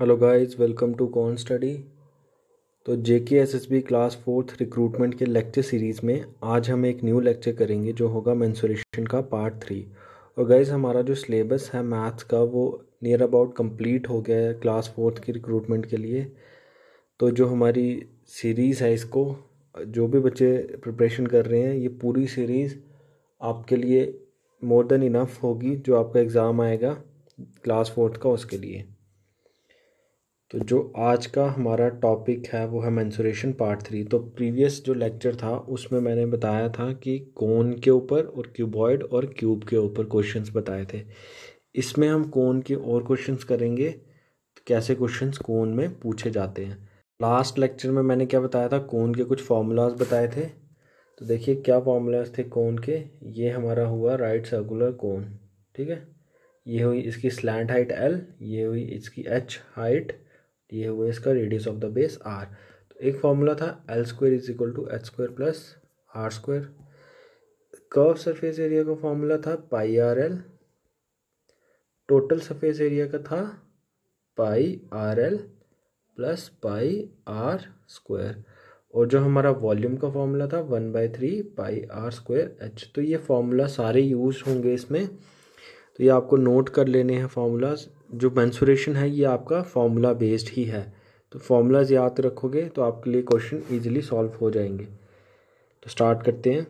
Hello guys welcome to con study तो J K S S B class fourth recruitment के lecture series में आज हम एक न्यू लेक्चर करेंगे जो होगा मैंसोरेशन का पार्ट थ्री और गाइस हमारा जो सिलेबस है मैथ्स का वो नियर अबाउट कंप्लीट हो गया है क्लास फोर्थ की रिक्रूटमेंट के लिए तो जो हमारी सीरीज़ है इसको जो भी बच्चे प्रिपरेशन कर रहे हैं ये पूरी सीरीज़ आपके लिए मोर देन इनफ होगी जो आपका एग्ज़ाम आएगा क्लास फोर्थ का उसके लिए तो जो आज का हमारा टॉपिक है वो है मैंसुरेशन पार्ट थ्री तो प्रीवियस जो लेक्चर था उसमें मैंने बताया था कि कोन के ऊपर और क्यूबॉइड और क्यूब के ऊपर क्वेश्चंस बताए थे इसमें हम कोन के और क्वेश्चंस करेंगे तो कैसे क्वेश्चंस कोन में पूछे जाते हैं लास्ट लेक्चर में मैंने क्या बताया था कोन के कुछ फार्मूलाज बताए थे तो देखिए क्या फार्मूलाज थे कोन के ये हमारा हुआ राइट सर्कुलर कोन ठीक है ये हुई इसकी स्लैंड हाइट एल ये हुई इसकी एच हाइट दिए हुए इसका radius of the base R तो एक फॉर्मूला था L square is equal to H square plus R square curve surface area का फॉर्मूला था pi R L total surface area का था pi R L plus pi R square और जो हमारा वॉल्यूम का फॉर्मूला था one by three pi R square H तो ये फॉर्मूला सारे यूज होंगे इसमें तो ये आपको नोट कर लेने हैं फॉर्मूलाज जो मैंसुरेशन है ये आपका फार्मूला बेस्ड ही है तो फार्मूलाज याद रखोगे तो आपके लिए क्वेश्चन ईजिली सॉल्व हो जाएंगे तो स्टार्ट करते हैं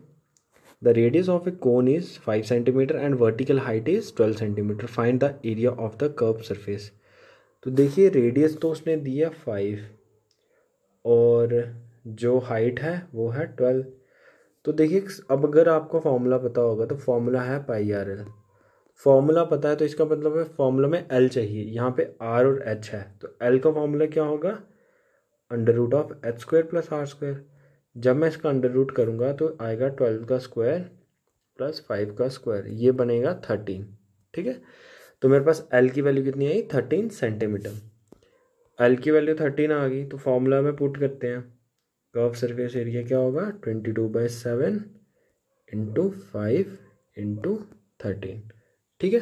the radius of a cone is five centimetre and vertical height is twelve centimetre find the area of the curve surface तो देखिए रेडियस तो उसने दिया फाइव और जो हाइट है वो है ट्वेल्व तो देखिए अब अगर आपको फॉर्मूला पता होगा तो फॉर्मूला है पाई आर एल फॉर्मूला पता है तो इसका मतलब है फॉर्मूला में एल चाहिए यहाँ पे आर और एच है तो एल का फॉर्मूला क्या होगा under root of H square plus R square जब मैं इसका अंडर रूट करूँगा तो आएगा ट्वेल्व का स्क्वायर प्लस फाइव का स्क्वायर ये बनेगा थर्टीन ठीक है तो मेरे पास एल की वैल्यू कितनी आई थर्टीन सेंटीमीटर एल की वैल्यू थर्टीन आ गई तो फॉर्मूला में पुट करते हैं कर्व सरफेस एरिया क्या होगा twenty two by seven into five into thirteen ठीक है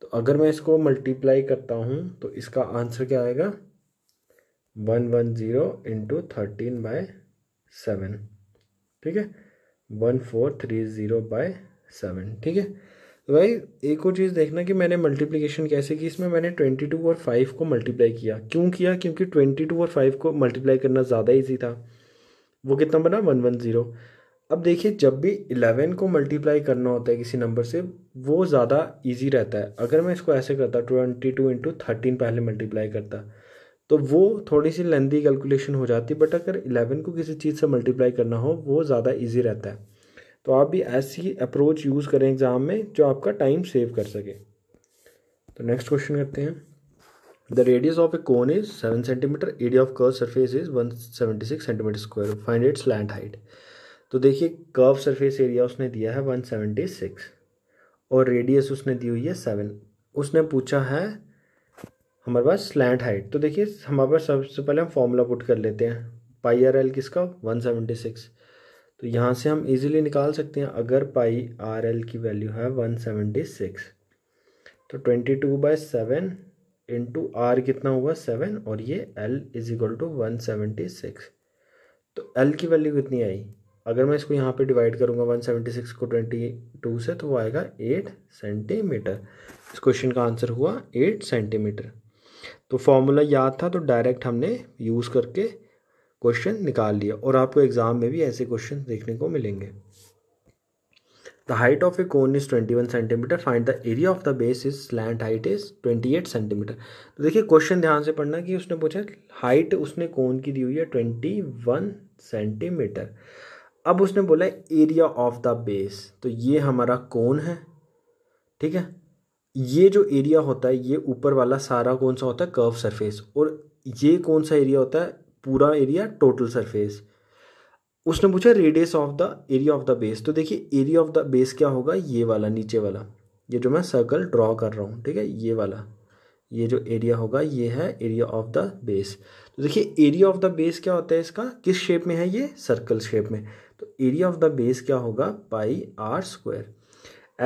तो अगर मैं इसको मल्टीप्लाई करता हूँ तो इसका आंसर क्या आएगा one one zero into thirteen by seven ठीक है one four three zero by seven ठीक है तो भाई एक और चीज़ देखना कि मैंने मल्टीप्लिकेशन कैसे की इसमें मैंने ट्वेंटी टू और फाइव को मल्टीप्लाई किया क्यों किया क्योंकि ट्वेंटी टू और फाइव को मल्टीप्लाई करना ज़्यादा ईजी था वो कितना बना वन वन ज़ीरो अब देखिए जब भी इलेवन को मल्टीप्लाई करना होता है किसी नंबर से वो ज़्यादा इजी रहता है अगर मैं इसको ऐसे करता ट्वेंटी टू इंटू थर्टीन पहले मल्टीप्लाई करता तो वो थोड़ी सी लेंदी कैलकुलेशन हो जाती बट अगर इलेवन को किसी चीज़ से मल्टीप्लाई करना हो वो ज़्यादा ईजी रहता है तो आप भी ऐसी अप्रोच यूज़ करें एग्ज़ाम में जो आपका टाइम सेव कर सके तो नेक्स्ट क्वेश्चन करते हैं the radius of a cone is seven centimetre area of curve surface is one seventy six centimetre square find its slant height तो देखिए कर्व सरफेस एरिया उसने दिया है 176 और रेडियस उसने दी हुई है सेवन उसने पूछा है हमारे पास स्लैंट हाइट तो देखिए हमारे पास सबसे पहले हम फॉर्मूला पुट कर लेते हैं पाई आर एल किसका 176 तो यहाँ से हम इजीली निकाल सकते हैं अगर पाई आर एल की वैल्यू है 176 तो 22 two by seven into R कितना हुआ सेवन और ये L is equal to one तो एल की वैल्यू कितनी आई अगर मैं इसको यहाँ पे डिवाइड करूँगा 176 को 22 से तो वो आएगा 8 सेंटीमीटर इस क्वेश्चन का आंसर हुआ 8 सेंटीमीटर तो फॉर्मूला याद था तो डायरेक्ट हमने यूज़ करके क्वेश्चन निकाल लिया और आपको एग्ज़ाम में भी ऐसे क्वेश्चन देखने को मिलेंगे the height of a cone is twenty one centimetre find the area of the base is slant height is twenty eight centimetre तो देखिए क्वेश्चन ध्यान से पढ़ना कि उसने पूछा हाइट उसने कोन की दी हुई है ट्वेंटी वन सेंटीमीटर अब उसने बोला एरिया ऑफ द बेस तो ये हमारा कौन है ठीक है ये जो एरिया होता है ये ऊपर वाला सारा कौन सा होता है कर्व सरफेस और ये कौन सा एरिया होता है पूरा एरिया टोटल सरफेस उसने पूछा radius of the area of the base तो देखिए एरिया ऑफ द बेस क्या होगा ये वाला नीचे वाला ये जो मैं सर्कल ड्रॉ कर रहा हूँ ठीक है ये वाला ये जो एरिया होगा ये है एरिया ऑफ द बेस तो देखिए एरिया ऑफ द बेस क्या होता है इसका किस शेप में है ये सर्कल शेप में तो एरिया ऑफ द बेस क्या होगा पाई आर स्क्वायर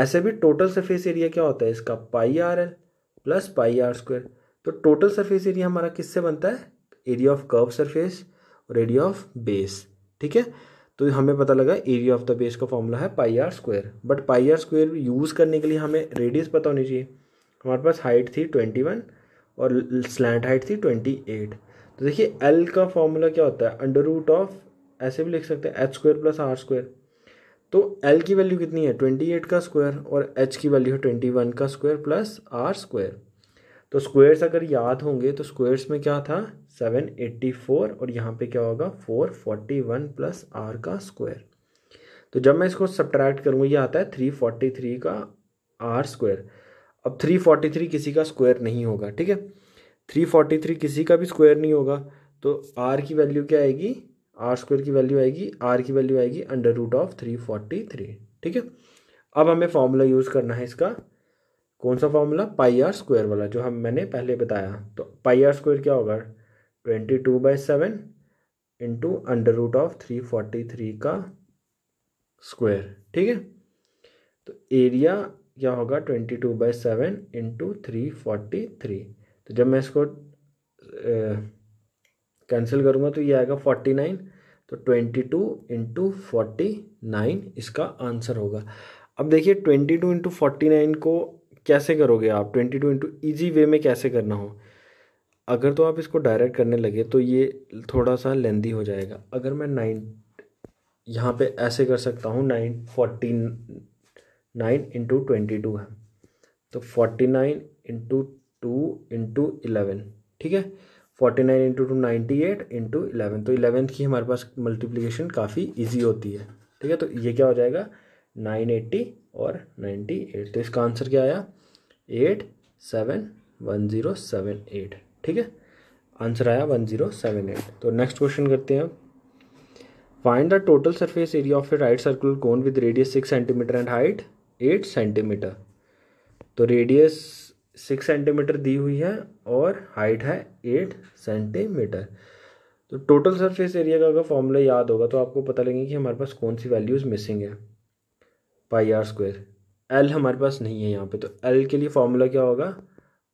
ऐसे भी टोटल सरफेस एरिया क्या होता है इसका pi R L plus pi R square तो टोटल सरफेस एरिया हमारा किससे बनता है एरिया ऑफ कर्व सरफेस और एरिया ऑफ बेस ठीक है तो हमें पता लगा एरिया ऑफ द बेस का फॉर्मूला है pi R square but pi R square use करने के लिए हमें रेडियस पता होनी चाहिए हमारे पास हाइट थी ट्वेंटी वन और स्लैंट हाइट थी ट्वेंटी एट तो देखिए एल का फॉर्मूला क्या होता है अंडर रूट ऑफ ऐसे भी लिख सकते हैं H square plus R square तो एल की वैल्यू कितनी है ट्वेंटी एट का स्क्वायर और एच की वैल्यू है ट्वेंटी वन का स्क्वायर प्लस आर स्क्वायर तो स्क्वायर्स अगर याद होंगे तो स्क्वायर्स में क्या था सेवन एट्टी फोर और यहाँ पे क्या होगा four forty one plus R का स्क्वायर तो जब मैं इसको सब्ट्रैक्ट करूँगा ये आता है थ्री फोर्टी थ्री का आर स्क्वायर अब थ्री फोर्टी थ्री किसी का स्क्वायर नहीं होगा ठीक है थ्री फोर्टी थ्री किसी का भी स्क्वायर नहीं होगा तो आर की वैल्यू क्या आएगी आर स्क्वायर की वैल्यू आएगी आर की वैल्यू आएगी under root of three forty three ठीक है अब हमें फॉर्मूला यूज़ करना है इसका कौन सा फॉर्मूला पाई आर स्क्वायर वाला जो हम मैंने पहले बताया तो पाई आर स्क्वायर क्या होगा twenty two by seven into under root of three forty three का स्क्वायर ठीक है तो एरिया क्या होगा twenty two by seven into three forty three तो जब मैं इसको ए, कैंसिल करूँगा तो ये आएगा फोर्टी नाइन तो twenty two into forty nine इसका आंसर होगा अब देखिए twenty two into forty nine को कैसे करोगे आप twenty two into easy way में कैसे करना हो अगर तो आप इसको डायरेक्ट करने लगे तो ये थोड़ा सा लेंदी हो जाएगा अगर मैं नाइन यहाँ पे ऐसे कर सकता हूँ nine forty nine into twenty two है तो forty nine into two into eleven ठीक है forty nine into two ninety eight into eleven तो इलेवन की हमारे पास मल्टीप्लीकेशन काफ़ी ईजी होती है ठीक है तो ये क्या हो जाएगा नाइन एट्टी और नाइन्टी एट तो इसका आंसर क्या आया eight seven one zero seven eight ठीक है आंसर आया वन ज़ीरो सेवन एट तो नेक्स्ट क्वेश्चन करते हैं find the total surface area of a right circular cone with radius six centimetre and height eight centimetre तो radius six centimetre दी हुई है और हाइट है एट सेंटीमीटर तो टोटल सरफेस एरिया का अगर फॉर्मूला याद होगा तो आपको पता लगेगा कि हमारे पास कौन सी वैल्यूज़ मिसिंग है पाई आर स्क्वायर एल हमारे पास नहीं है यहाँ पे तो एल के लिए फॉर्मूला क्या होगा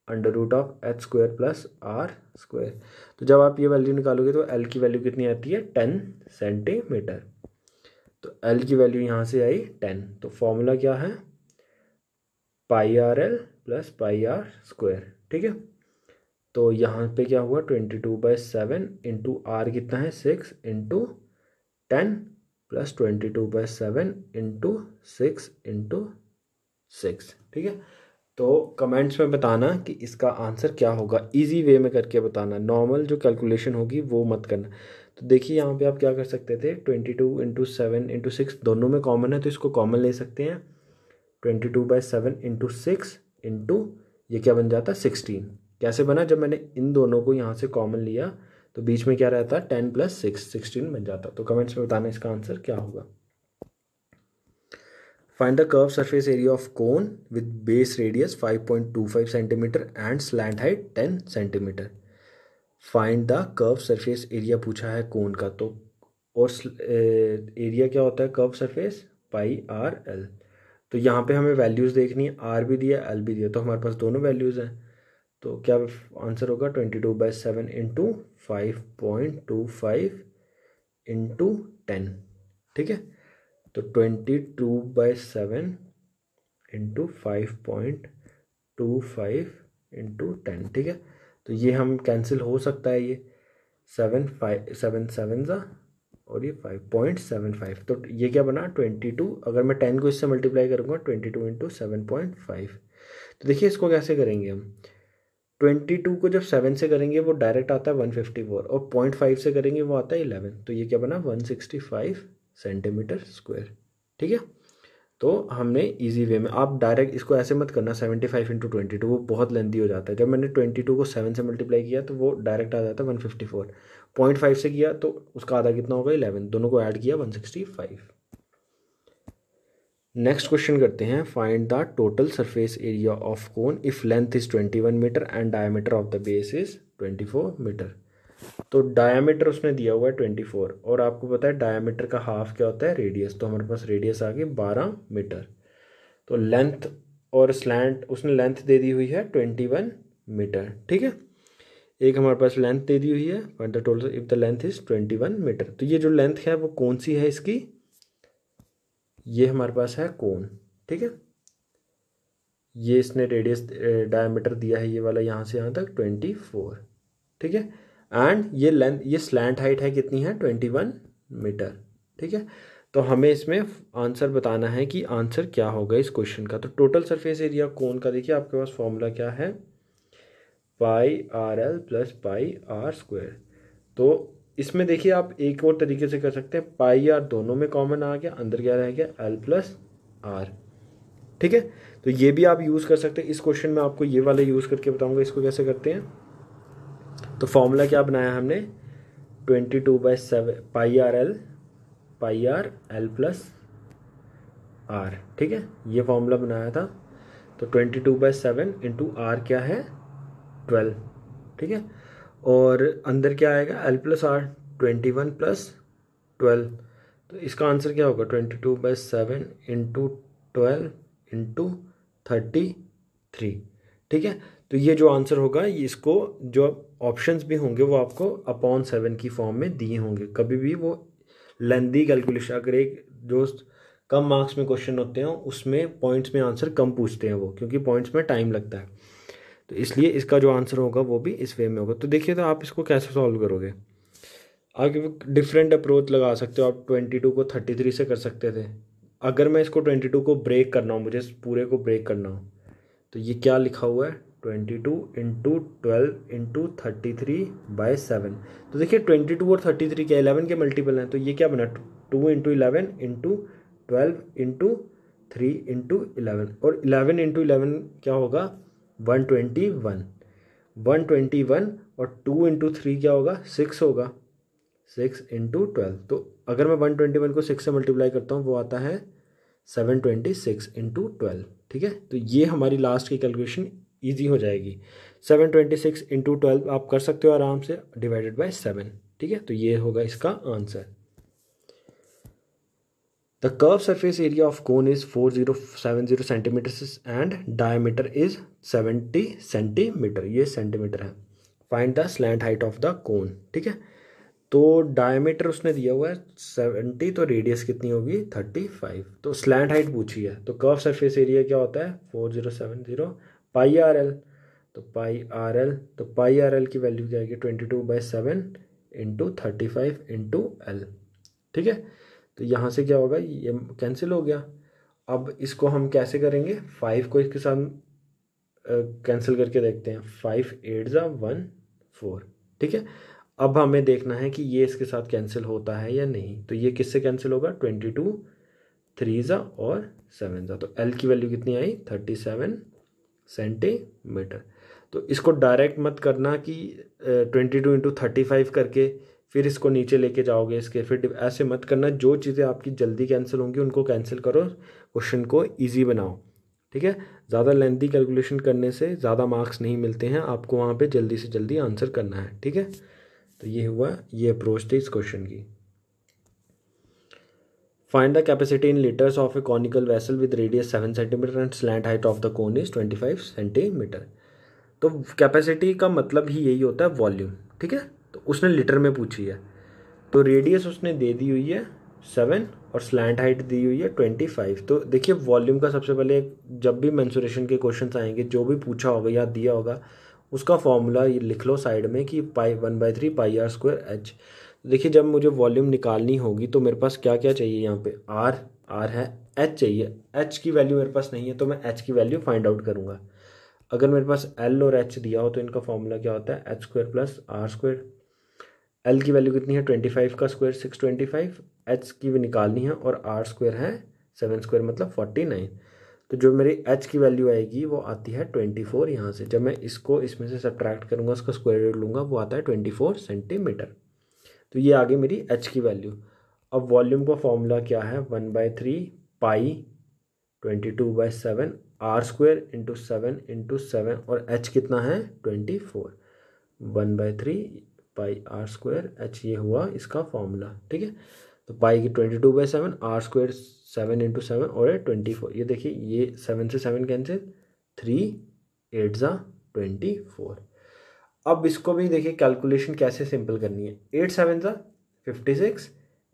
under root of H square plus R square तो जब आप ये वैल्यू निकालोगे तो एल की वैल्यू कितनी आती है टेन सेंटीमीटर तो एल की वैल्यू यहाँ से आई टेन तो फॉर्मूला क्या है pi R L plus pi R square ठीक है तो यहाँ पे क्या हुआ twenty two by seven into R कितना है six into ten plus twenty two by seven into six into six ठीक है तो कमेंट्स में बताना कि इसका आंसर क्या होगा इजी वे में करके बताना नॉर्मल जो कैलकुलेशन होगी वो मत करना तो देखिए यहाँ पे आप क्या कर सकते थे twenty two into seven into six दोनों में कॉमन है तो इसको कॉमन ले सकते हैं twenty two by seven into six into ये क्या बन जाता है सिक्सटीन कैसे बना जब मैंने इन दोनों को यहाँ से कॉमन लिया तो बीच में क्या रहता है टेन प्लस सिक्स सिक्सटीन बन जाता तो कमेंट्स में बताना इसका आंसर क्या होगा find the curve surface area of cone with base radius 5.25 centimetre and slant height 10 centimetre find the curve surface area पूछा है कोन का तो और एरिया क्या होता है curve surface pi R L तो यहाँ पे हमें वैल्यूज़ देखनी है आर भी दिया एल भी दिया तो हमारे पास दोनों वैल्यूज़ हैं तो क्या आंसर होगा twenty two by seven into five point two five into ten ठीक है तो twenty two by seven into five point two five into ten ठीक है तो ये हम कैंसिल हो सकता है ये सेवन फाइव सेवन सेवन ज़ा और ये फाइव पॉइंट सेवन फाइव तो ये क्या बना ट्वेंटी टू अगर मैं टेन को इससे मल्टीप्लाई करूँगा twenty two into seven point five तो देखिए इसको कैसे करेंगे हम ट्वेंटी टू को जब सेवन से करेंगे वो डायरेक्ट आता है वन फिफ्टी फोर और पॉइंट फाइव से करेंगे वो आता है इलेवन तो ये क्या बना one sixty five centimetre square ठीक है तो हमने इजी वे में आप डायरेक्ट इसको ऐसे मत करना seventy five into twenty two वो बहुत लेंदी हो जाता है जब मैंने ट्वेंटी टू को सेवन से मल्टीप्लाई किया तो वो डायरेक्ट आ जाता है one fifty four point five से किया तो उसका आधा कितना होगा इलेवन दोनों को ऐड किया one sixty five next question करते हैं find the total surface area of cone if length is twenty one metre and diameter of the base is twenty four metre तो डायामीटर उसने दिया हुआ है ट्वेंटी फोर और आपको पता है डायामीटर का हाफ क्या होता है रेडियस तो हमारे पास रेडियस आ गई बारह मीटर तो लेंथ और स्लैंट उसने लेंथ दे दी हुई है ट्वेंटी वन मीटर ठीक है एक हमारे पास लेंथ दे दी हुई है the total if the length is twenty one metre तो ये जो लेंथ है वो कौन सी है इसकी ये हमारे पास है कौन ठीक है ये इसने रेडियस डायमीटर eh, दिया है ये वाला यहाँ से यहाँ तक ट्वेंटी फोर ठीक है एंड ये लेंथ ये स्लैंट हाइट है कितनी है ट्वेंटी वन मीटर ठीक है तो हमें इसमें आंसर बताना है कि आंसर क्या होगा इस क्वेश्चन का तो टोटल सरफेस एरिया कौन का देखिए आपके पास फॉर्मूला क्या है pi R L plus pi R square तो इसमें देखिए आप एक और तरीके से कर सकते हैं पाई आर दोनों में कॉमन आ गया अंदर क्या रह गया एल प्लस आर ठीक है तो ये भी आप यूज़ कर सकते हैं इस क्वेश्चन में आपको ये वाले यूज़ करके बताऊँगा इसको कैसे करते हैं तो फॉर्मूला क्या बनाया हमने twenty two by seven pi R L pi R L plus R ठीक है ये फॉर्मूला बनाया था तो twenty two by seven into R क्या है ट्वेल्व ठीक है और अंदर क्या आएगा L plus R twenty one plus twelve तो इसका आंसर क्या होगा twenty two by seven into twelve into thirty three ठीक है तो ये जो आंसर होगा ये इसको जो ऑप्शंस भी होंगे वो आपको अपॉन सेवन की फॉर्म में दिए होंगे कभी भी वो लेंदी कैलकुलेशन अगर एक दोस्त कम मार्क्स में क्वेश्चन होते हैं उसमें पॉइंट्स में आंसर कम पूछते हैं वो क्योंकि पॉइंट्स में टाइम लगता है तो इसलिए इसका जो आंसर होगा वो भी इस वे में होगा तो देखिए तो आप इसको कैसे सॉल्व करोगे आप डिफरेंट अप्रोच लगा सकते हो आप ट्वेंटी टू को थर्टी थ्री से कर सकते थे अगर मैं इसको ट्वेंटी टू को ब्रेक करना हो मुझे पूरे को ब्रेक करना हो तो ये क्या लिखा हुआ है twenty two into twelve into thirty three by seven तो देखिए ट्वेंटी टू और थर्टी थ्री क्या इलेवन के मल्टीपल हैं तो ये क्या बना two into eleven into twelve into three into eleven और इलेवन इंटू इलेवन क्या होगा one twenty one one twenty one और टू इंटू थ्री क्या होगा सिक्स होगा सिक्स इंटू ट्वेल्व तो अगर मैं वन ट्वेंटी वन को सिक्स से मल्टीप्लाई करता हूँ वो आता है seven twenty six into twelve ठीक है तो ये हमारी लास्ट की कैलकुलेशन ईजी हो जाएगी seven twenty six into twelve आप कर सकते हो आराम से डिवाइडेड बाई सेवन ठीक है तो ये होगा इसका answer the curve surface area of cone is four zero seven zero centimetre and diameter is seventy centimetre ये सेंटीमीटर है find the slant height of the cone ठीक है तो डायमीटर उसने दिया हुआ है सेवेंटी तो रेडियस कितनी होगी थर्टी फाइव तो स्लैंड हाइट पूछी है तो कर्व सरफेस एरिया क्या होता है four zero seven zero pi R L तो पाई आर एल तो पाई आर एल की वैल्यू क्या आएगी twenty two by seven into thirty five into L ठीक है तो यहाँ से क्या होगा ये कैंसिल हो गया अब इसको हम कैसे करेंगे फाइव को इसके साथ कैंसिल करके देखते हैं फाइव एट ज़ा वन फोर ठीक है अब हमें देखना है कि ये इसके साथ कैंसिल होता है या नहीं तो ये किससे कैंसिल होगा ट्वेंटी टू थ्री ज़ा और सेवन ज़ा तो एल की वैल्यू कितनी आई थर्टी सेवन सेंटीमीटर तो इसको डायरेक्ट मत करना कि twenty two into thirty five करके फिर इसको नीचे लेके जाओगे इसके फिर ऐसे मत करना जो चीज़ें आपकी जल्दी कैंसिल होंगी उनको कैंसिल करो क्वेश्चन को ईजी बनाओ ठीक है ज़्यादा लेंथी कैलकुलेशन करने से ज़्यादा मार्क्स नहीं मिलते हैं आपको वहाँ पर जल्दी से जल्दी आंसर करना है ठीक है तो ये हुआ ये अप्रोच थी इस क्वेश्चन की Find the capacity in liters of a conical vessel with radius 7 cm and slant height of the cone is 25 cm. तो कैपेसिटी का मतलब ही यही होता है वॉल्यूम ठीक है तो उसने लीटर में पूछी है तो रेडियस उसने दे दी हुई है सेवन और स्लैंड हाइट दी हुई है ट्वेंटी फाइव तो देखिए वॉल्यूम का सबसे पहले जब भी मैंसुरेशन के क्वेश्चन आएंगे जो भी पूछा होगा या दिया होगा उसका फॉर्मूला ये लिख लो साइड में कि pi one by three pi R square H देखिए जब मुझे वॉल्यूम निकालनी होगी तो मेरे पास क्या क्या चाहिए यहाँ पे आर आर है एच चाहिए एच की वैल्यू मेरे पास नहीं है तो मैं एच की वैल्यू फाइंड आउट करूँगा अगर मेरे पास एल और एच दिया हो तो इनका फॉर्मूला क्या होता है H square plus R square L की वैल्यू कितनी है ट्वेंटी फाइव का square six twenty five H की भी निकालनी है और आर स्क्वायर है सेवन स्क्वायर मतलब फोर्टी नाइन तो जो मेरी एच की वैल्यू आएगी वो आती है ट्वेंटी फोर यहाँ से जब मैं इसको इसमें से सब्ट्रैक्ट करूँगा उसका स्क्वायर रूट लूँगा वो आता है ट्वेंटी फोर सेंटीमीटर तो ये आ गई मेरी एच की वैल्यू अब वॉल्यूम का फॉर्मूला क्या है one by three pi twenty two by seven R square into seven into seven और एच कितना है twenty four one by three pi R square H ये हुआ इसका फॉर्मूला ठीक है तो पाई की twenty two by seven R square seven into seven और ट्वेंटी फोर ये देखिए ये सेवन से सेवन कैंसिल थ्री एट ज़ा ट्वेंटी फोर अब इसको भी देखिए कैलकुलेशन कैसे सिंपल करनी है एट सेवन सा fifty six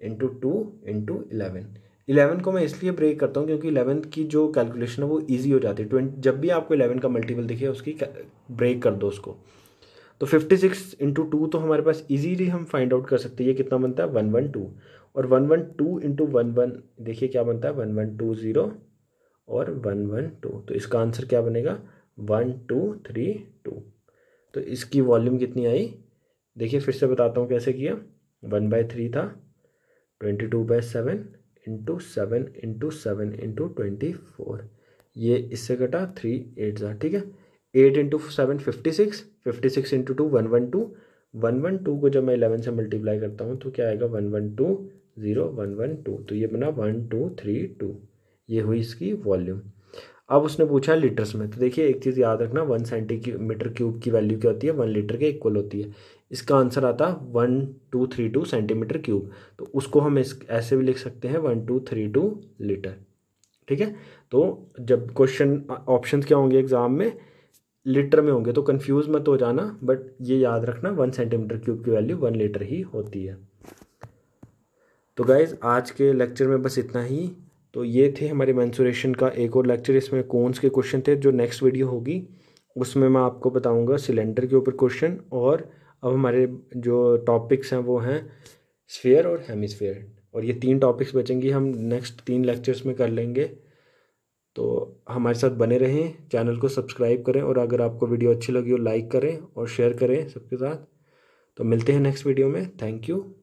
into two into eleven eleven को मैं इसलिए ब्रेक करता हूँ क्योंकि इलेवन की जो कैलकुलेशन है वो ईजी हो जाती है ट्वेंटी जब भी आपको इलेवन का मल्टीपल दिखे उसकी ब्रेक कर दो उसको तो फिफ्टी सिक्स इंटू टू तो हमारे पास ईजीली हम फाइंड आउट कर सकते हैं ये कितना बनता है वन वन टू और one one two into one one देखिए क्या बनता है वन वन टू ज़ीरो और वन वन टू तो इसका आंसर क्या बनेगा वन टू थ्री टू तो इसकी वॉल्यूम कितनी आई देखिए फिर से बताता हूँ कैसे किया वन बाई थ्री था twenty two by seven into seven into seven into twenty four ये इससे कटा थ्री एट ज़ा ठीक है eight into seven fifty six fifty six into two one one two one one two को जब मैं इलेवन से मल्टीप्लाई करता हूँ तो क्या आएगा one one two zero one one two तो ये बना वन टू थ्री टू ये हुई इसकी वॉल्यूम अब उसने पूछा लीटर्स में तो देखिए एक चीज़ याद रखना वन सेंटीमीटर क्यूब की वैल्यू क्या होती है वन लीटर के इक्वल होती है इसका आंसर आता one two three two centimetre cube तो उसको हम इस ऐसे भी लिख सकते हैं one two three two litre ठीक है तो जब क्वेश्चन ऑप्शन क्या होंगे एग्ज़ाम में लीटर में होंगे तो कन्फ्यूज मत हो जाना बट ये याद रखना वन सेंटीमीटर क्यूब की वैल्यू वन लीटर ही होती है तो गाइज़ आज के लेक्चर में बस इतना ही तो ये थे हमारे मैंसूरेशन का एक और लेक्चर इसमें कौनस के क्वेश्चन थे जो नेक्स्ट वीडियो होगी उसमें मैं आपको बताऊंगा सिलेंडर के ऊपर क्वेश्चन और अब हमारे जो टॉपिक्स हैं वो हैं स्फेयर और हेमीस्फेयर और ये तीन टॉपिक्स बचेंगी हम नेक्स्ट तीन लेक्चर्स में कर लेंगे तो हमारे साथ बने रहें चैनल को सब्सक्राइब करें और अगर आपको वीडियो अच्छी लगी हो लाइक करें और शेयर करें सबके साथ तो मिलते हैं नेक्स्ट वीडियो में थैंक यू